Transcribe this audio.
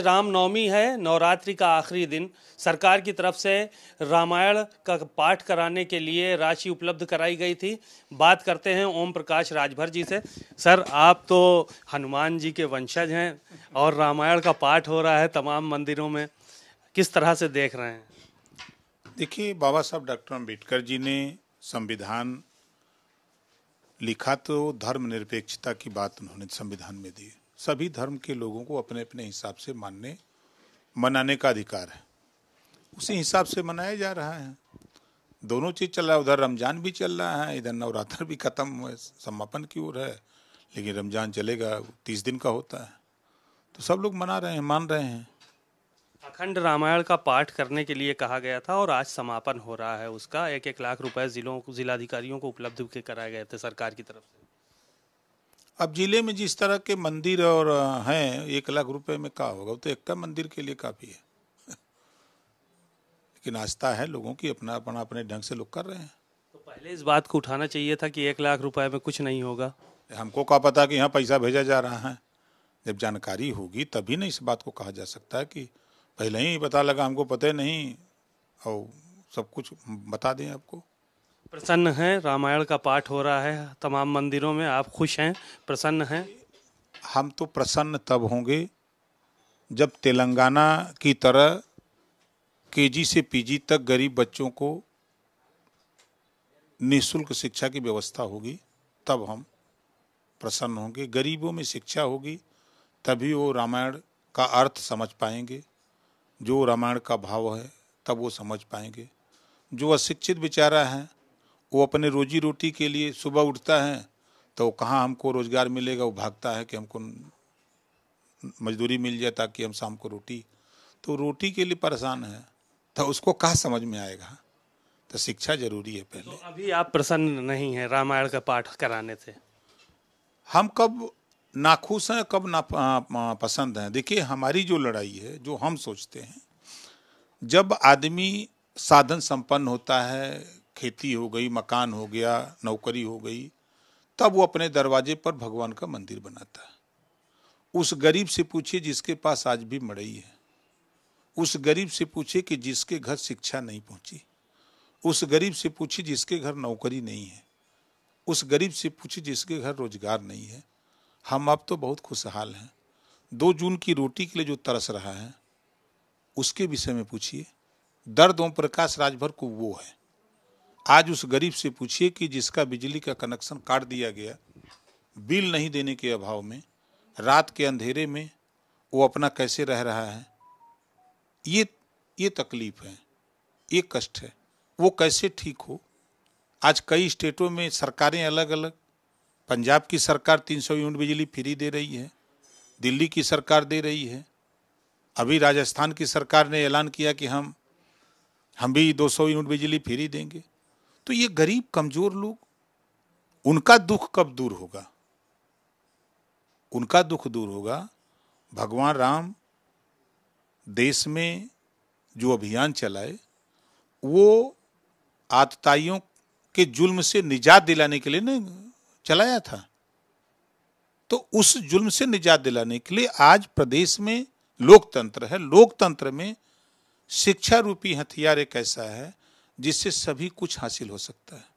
रामनवमी है नवरात्रि का आखिरी दिन सरकार की तरफ से रामायण का पाठ कराने के लिए राशि उपलब्ध कराई गई थी बात करते हैं ओम प्रकाश राजभर जी से सर आप तो हनुमान जी के वंशज हैं और रामायण का पाठ हो रहा है तमाम मंदिरों में किस तरह से देख रहे हैं देखिए बाबा साहब डॉक्टर अम्बेडकर जी ने संविधान लिखा तो धर्मनिरपेक्षता की बात उन्होंने संविधान में दी सभी धर्म के लोगों को अपने अपने हिसाब से मानने मनाने का अधिकार है उसी हिसाब से मनाया जा रहा है दोनों चीज़ चल रहा है उधर रमज़ान भी चल रहा है इधर नवरात्र भी खत्म समापन की ओर है लेकिन रमज़ान चलेगा तीस दिन का होता है तो सब लोग मना रहे हैं मान रहे हैं अखंड रामायण का पाठ करने के लिए कहा गया था और आज समापन हो रहा है उसका एक एक लाख रुपए जिलों जिलाधिकारियों को उपलब्ध कराए गए थे सरकार की तरफ से अब जिले में जिस तरह के मंदिर और हैं एक लाख रुपए में का होगा तो एक का मंदिर के लिए काफ़ी है लेकिन आस्था है लोगों की अपना अपना अपने ढंग से लोग कर रहे हैं तो पहले इस बात को उठाना चाहिए था कि एक लाख रुपए में कुछ नहीं होगा हमको क्या पता कि यहाँ पैसा भेजा जा रहा है जब जानकारी होगी तभी ना इस बात को कहा जा सकता है कि पहले ही पता लगा हमको पता नहीं और सब कुछ बता दें आपको प्रसन्न हैं रामायण का पाठ हो रहा है तमाम मंदिरों में आप खुश हैं प्रसन्न हैं हम तो प्रसन्न तब होंगे जब तेलंगाना की तरह केजी से पीजी तक गरीब बच्चों को निःशुल्क शिक्षा की व्यवस्था होगी तब हम प्रसन्न होंगे गरीबों में शिक्षा होगी तभी वो रामायण का अर्थ समझ पाएंगे जो रामायण का भाव है तब वो समझ पाएंगे जो अशिक्षित बेचारा हैं वो अपने रोजी रोटी के लिए सुबह उठता है तो कहाँ हमको रोज़गार मिलेगा वो भागता है कि हमको मजदूरी मिल जाए ताकि हम शाम को रोटी तो रोटी के लिए परेशान है तो उसको कहाँ समझ में आएगा तो शिक्षा जरूरी है पहले तो अभी आप प्रसन्न नहीं हैं रामायण का पाठ कराने से हम कब नाखुश हैं कब ना पसंद हैं देखिए हमारी जो लड़ाई है जो हम सोचते हैं जब आदमी साधन संपन्न होता है खेती हो गई मकान हो गया नौकरी हो गई तब वो अपने दरवाजे पर भगवान का मंदिर बनाता है उस गरीब से पूछिए जिसके पास आज भी मड़ई है उस गरीब से पूछिए कि जिसके घर शिक्षा नहीं पहुंची उस गरीब से पूछिए जिसके घर नौकरी नहीं है उस गरीब से पूछिए जिसके घर रोजगार नहीं है हम आप तो बहुत खुशहाल हैं दो जून की रोटी के लिए जो तरस रहा है उसके विषय में पूछिए दर्द ओम प्रकाश राजभर को वो है आज उस गरीब से पूछिए कि जिसका बिजली का कनेक्शन काट दिया गया बिल नहीं देने के अभाव में रात के अंधेरे में वो अपना कैसे रह रहा है ये ये तकलीफ है ये कष्ट है वो कैसे ठीक हो आज कई स्टेटों में सरकारें अलग अलग पंजाब की सरकार 300 यूनिट बिजली फ्री दे रही है दिल्ली की सरकार दे रही है अभी राजस्थान की सरकार ने ऐलान किया कि हम हम भी 200 यूनिट बिजली फ्री देंगे तो ये गरीब कमजोर लोग उनका दुख कब दूर होगा उनका दुख दूर होगा भगवान राम देश में जो अभियान चलाए वो आतताइयों के जुल्म से निजात दिलाने के लिए ने चलाया था तो उस जुल्म से निजात दिलाने के लिए आज प्रदेश में लोकतंत्र है लोकतंत्र में शिक्षा रूपी हथियार एक ऐसा है जिससे सभी कुछ हासिल हो सकता है